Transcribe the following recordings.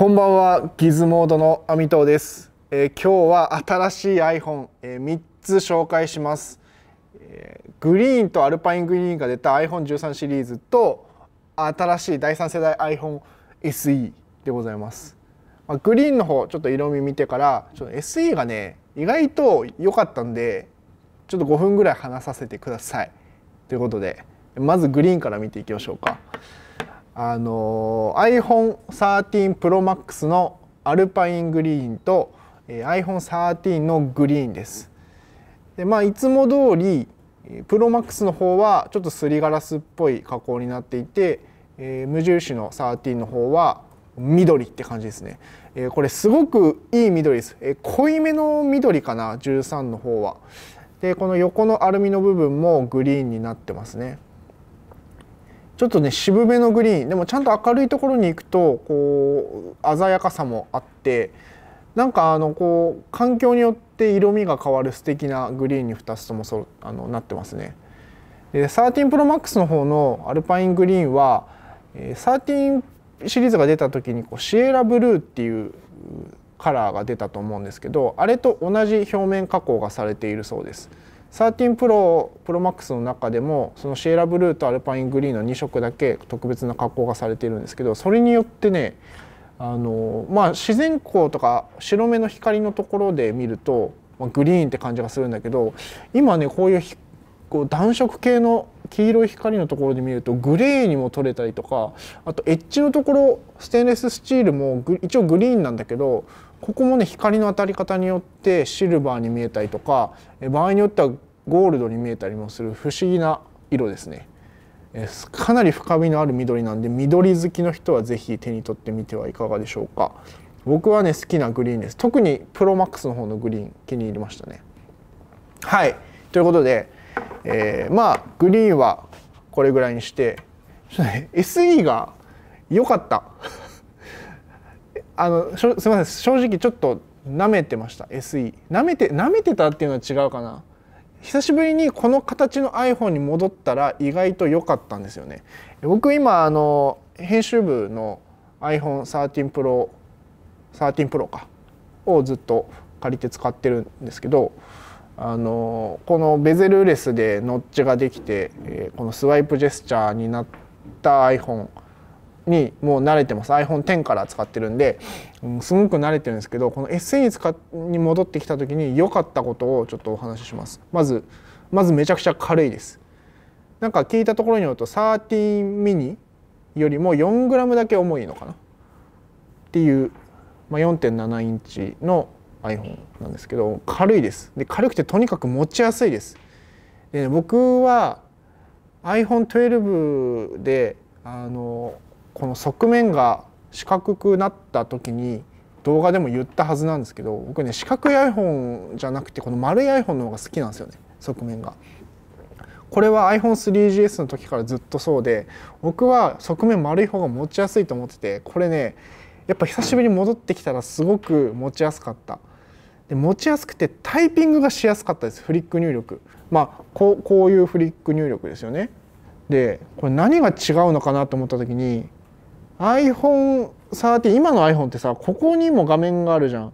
こんばんはギズモードのアミトです、えー、今日は新しい i p h o n e えー、つ紹介します、えー、グリーンとアルパイングリーンが出た iPhone13 シリーズと新しい第3世代 iPhoneSE でございます、まあ、グリーンの方ちょっと色味見てからちょっと SE がね意外と良かったんでちょっと5分ぐらい話させてくださいということでまずグリーンから見ていきましょうかあの iPhone13 Pro Max のアルパイングリーンと、え iPhone13 のグリーンです。でまあいつも通り ProMax の方はちょっとすりガラスっぽい加工になっていて、え無印の13の方は緑って感じですね、えこれすごくいい緑です、え濃いめの緑かな13の方はでこの横のアルミの部分もグリーンになってますねちょっとね渋めのグリーンでもちゃんと明るいところに行くとこう鮮やかさもあってなんかあのこう環境によって色味が変わる素敵なグリーンに2つともそあのなってますね。で 13ProMax の方のアルパイングリーンは13シリーズが出た時にこうシエラブルーっていうカラーが出たと思うんですけどあれと同じ表面加工がされているそうです。13 Pro、ProMax の中でもそのシエラブルーとアルパイングリーンの2色だけ特別な加工がされているんですけどそれによってねあのまあ、自然光とか白目の光のところで見ると、まグリーンって感じがするんだけど今ねこういうこう暖色系の黄色い光のところで見るとグレーにも取れたりとかあとエッジのところステンレススチールも一応グリーンなんだけどここもね光の当たり方によってシルバーに見えたりとか場合によってはゴールドに見えたりもする不思議な色ですねかなり深みのある緑なんで緑好きの人は是非手に取ってみてはいかがでしょうか僕はね好きなグリーンです特にプロマックスの方のグリーン気に入りましたねはいということで、えー、まあグリーンはこれぐらいにして SE が良かったあのすみません正直ちょっと舐めてました SE なめてなめてたっていうのは違うかな久しぶりにこの形の iPhone に戻ったら意外と良かったんですよね僕今あの編集部の iPhone13Pro13 Pro かをずっと借りて使ってるんですけどあのこのベゼルレスでノッチができてこのスワイプジェスチャーになった iPhone にもう慣れてます iPhone10 から使ってるんで、うん、すごく慣れてるんですけどこの SE に使に戻ってきた時に良かったことをちょっとお話ししますまずまずめちゃくちゃ軽いですなんか聞いたところによると13ミニよりも 4g だけ重いのかなっていう、まあ、4.7インチの iPhone なんですけど軽いですで軽くてとにかく持ちやすいですで、ね、僕は iPhone12 であのこの側面が四角くなった時に動画でも言ったはずなんですけど僕ね四角い iPhone じゃなくてこの丸い iPhone の方が好きなんですよね側面が。これは iPhone3GS の時からずっとそうで僕は側面丸い方が持ちやすいと思っててこれねやっぱ久しぶりに戻ってきたらすごく持ちやすかったで持ちやすくてタイピングがしやすかったですフリック入力まあこうこういうフリック入力ですよねでこれ何が違うのかなと思った時に iPhone13 今の iPhone ってさここにも画面があるじゃん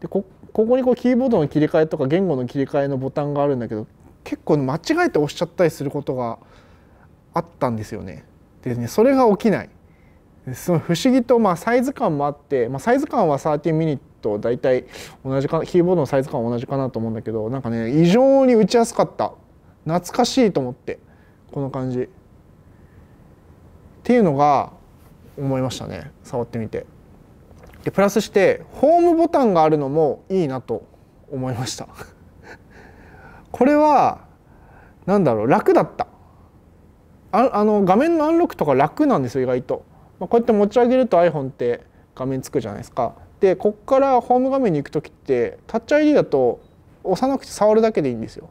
でここにこうキーボードの切り替えとか言語の切り替えのボタンがあるんだけど結構間違えて押しちゃったりすることがあったんですよねでねそれが起きないその不思議とまあサイズ感もあって、まあ、サイズ感は13ミニと大体同じかキーボードのサイズ感は同じかなと思うんだけどなんかね異常に打ちやすかった懐かしいと思ってこの感じ。っていうのが思いましたね触ってみてでプラスしてホームボタンがあるのもいいなと思いました これはなんだろう楽だったああの画面のアンロックとか楽なんですよ意外と、まあ、こうやって持ち上げると iPhone って画面つくじゃないですかでこっからホーム画面に行く時ってタッチ ID だと押さなくて触るだけでいいんですよ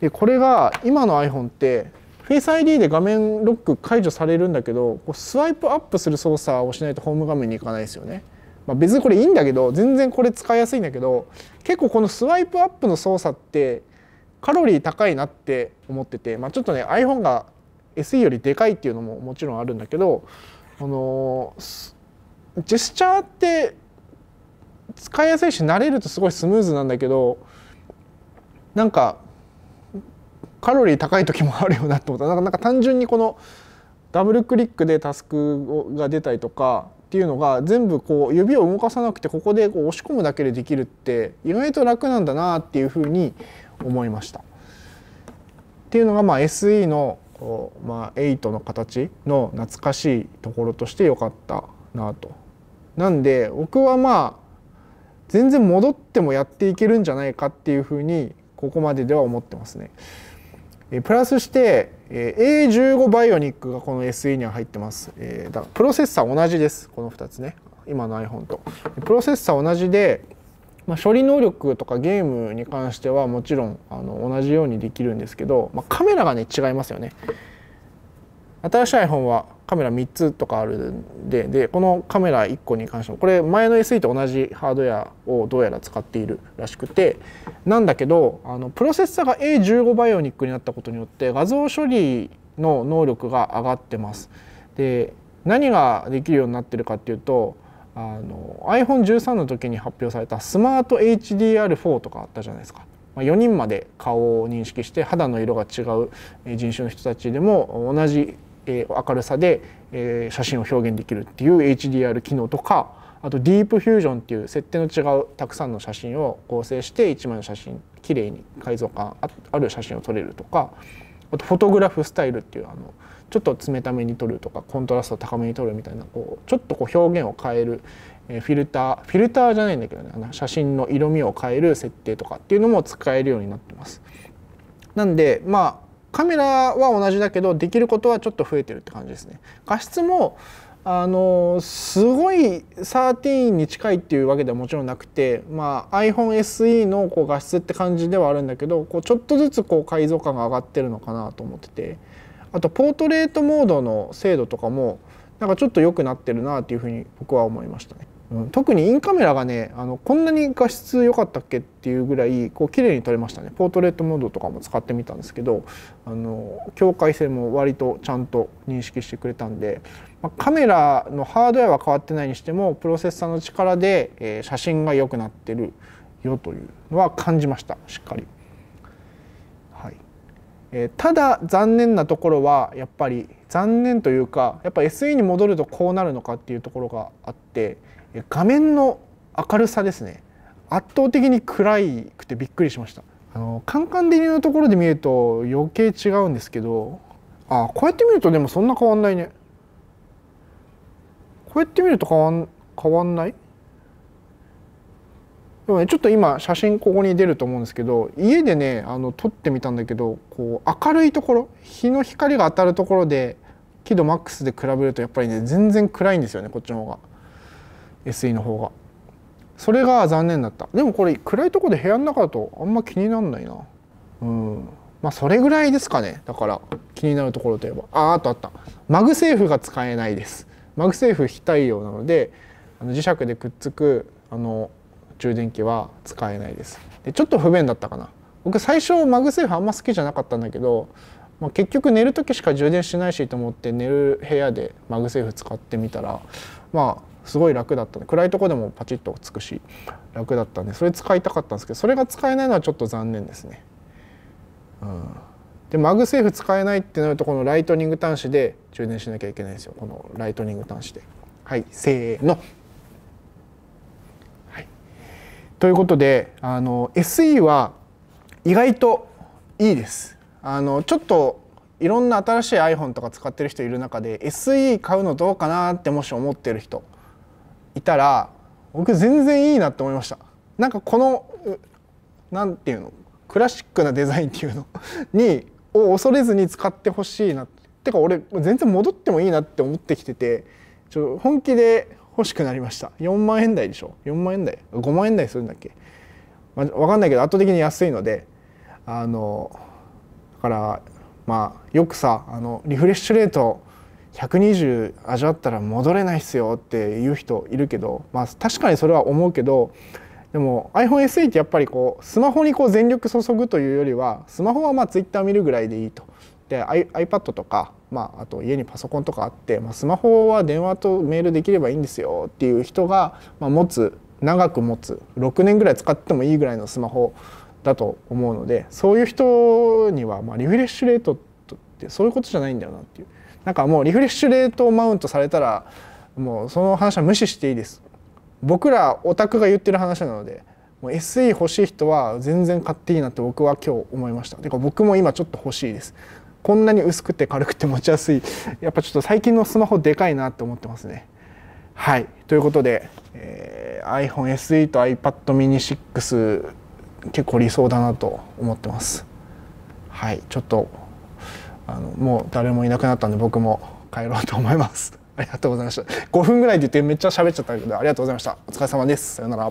でこれが今の iPhone ってフェイス ID で画面ロック解除されるんだけどこうスワイプアップする操作をしないとホーム画面に行かないですよね。まあ、別にこれいいんだけど全然これ使いやすいんだけど結構このスワイプアップの操作ってカロリー高いなって思ってて、まあ、ちょっとね iPhone が SE よりでかいっていうのももちろんあるんだけど、あのジェスチャーって使いやすいし慣れるとすごいスムーズなんだけどなんかカロリー高い時もあるよなと思ったなんかなんか単純にこのダブルクリックでタスクが出たりとかっていうのが全部こう指を動かさなくてここでこう押し込むだけでできるって意外と楽なんだなっていうふうに思いました。っていうのがまあ SE のこう、まあ、8の形の懐かしいところとして良かったなと。なんで僕はまあ全然戻ってもやっていけるんじゃないかっていうふうにここまででは思ってますね。プラスして A15 バイオニックがこの SE には入ってます。えだからプロセッサー同じです。この2つね。今の iPhone と。プロセッサー同じで、まあ、処理能力とかゲームに関してはもちろんあの同じようにできるんですけど、まあ、カメラがね違いますよね。新しい iPhone はカメラ3つとかあるんででこのカメラ1個に関してもこれ前の SE と同じハードウェアをどうやら使っているらしくてなんだけどあのプロセッサが A15 バイオニックになったことによって画像処理の能力が上がってます。で何ができるようになってるかっていうとあの iPhone13 の時に発表されたスマート HDR4 とかあったじゃないですか。ま4人まで顔を認識して肌の色が違う人種の人たちでも同じえ明るさで、え写真を表現できるっていう HDR 機能とかあとディープフュージョンっていう設定の違うたくさんの写真を合成して1枚の写真きれいに解像感ある写真を撮れるとかあとフォトグラフスタイルっていうあのちょっと冷ために撮るとかコントラスト高めに撮るみたいなこうちょっとこう表現を変えるフィルターフィルターじゃないんだけどねあの写真の色味を変える設定とかっていうのも使えるようになってます。なんでまあカメラは同じだけどできることはちょっと増えてるって感じですね。画質もあのすごい13に近いっていうわけではもちろんなくて、まあ、iPhoneSE のこう画質って感じではあるんだけどこうちょっとずつこう解像感が上がってるのかなと思っててあとポートレートモードの精度とかもなんかちょっと良くなってるなっていうふうに僕は思いましたね。うん、特にインカメラがねあのこんなに画質良かったっけっていうぐらいこう綺麗に撮れましたねポートレートモードとかも使ってみたんですけどあの境界線も割とちゃんと認識してくれたんで、まあ、カメラのハードウェアは変わってないにしてもプロセッサーの力で、えー、写真が良くなってるよというのは感じましたしっかり。はいえー、ただ残念なところはやっぱり残念というかやっぱ SE に戻るとこうなるのかっていうところがあって。画面の明るさですね圧倒的に暗いくてびっくりしましたあのカンカン照りのところで見ると余計違うんですけどあこうやって見るとでもそんな変わんないねこうやって見ると変わん変わんないでもねちょっと今写真ここに出ると思うんですけど家でねあの撮ってみたんだけどこう明るいところ日の光が当たるところで輝度マックスで比べるとやっぱりね全然暗いんですよねこっちの方が。SE の方がそれが残念だったでもこれ暗いとこで部屋の中だとあんま気になんないなうんまあそれぐらいですかねだから気になるところといえばああとあったマグセーフが使えないですマグセーフ非対応なのであの磁石でくっつくあの充電器は使えないですでちょっと不便だったかな僕最初マグセーフあんま好きじゃなかったんだけど、まあ、結局寝る時しか充電しないしと思って寝る部屋でマグセーフ使ってみたらまあすごい楽だったので暗いとこでもパチッとつくし楽だったんでそれ使いたかったんですけどそれが使えないのはちょっと残念ですね。うん、でマグセーフ使えないってなるとこのライトニング端子で充電しなきゃいけないんですよこのライトニング端子で。はいせーの。はい、ということであの SE は意外といいです。あのちょっといろんな新しい iPhone とか使ってる人いる中で SE 買うのどうかなってもし思ってる人いたら僕全然いいなって思いましたなんかこの何ていうのクラシックなデザインっていうの にを恐れずに使ってほしいなってか俺全然戻ってもいいなって思ってきててちょっと本気で欲しくなりました4万円台でしょ4万円台5万円台するんだっけ、まあ、分かんないけど圧倒的に安いのであのだからまあよくさあのリフレッシュレート120味わったら戻れないっすよっていう人いるけど、まあ、確かにそれは思うけどでも iPhoneSE ってやっぱりこうスマホにこう全力注ぐというよりはスマホはまあ Twitter 見るぐらいでいいと。で iPad とか、まあ、あと家にパソコンとかあって、まあ、スマホは電話とメールできればいいんですよっていう人が、まあ、持つ長く持つ6年ぐらい使ってもいいぐらいのスマホだと思うのでそういう人にはまあリフレッシュレートってそういうことじゃないんだよなっていうなんかもうリフレッシュレートをマウントされたらもうその話は無視していいです僕らオタクが言ってる話なのでもう SE 欲しい人は全然買っていいなって僕は今日思いましたてか僕も今ちょっと欲しいですこんなに薄くて軽くて持ちやすい やっぱちょっと最近のスマホでかいなって思ってますねはいということで、えー、iPhoneSE と iPadmini6 結構理想だなと思ってますはいちょっとあのもう誰もいなくなったんで僕も帰ろうと思いますありがとうございました5分ぐらいで言ってめっちゃ喋っちゃったけどありがとうございましたお疲れ様ですさよなら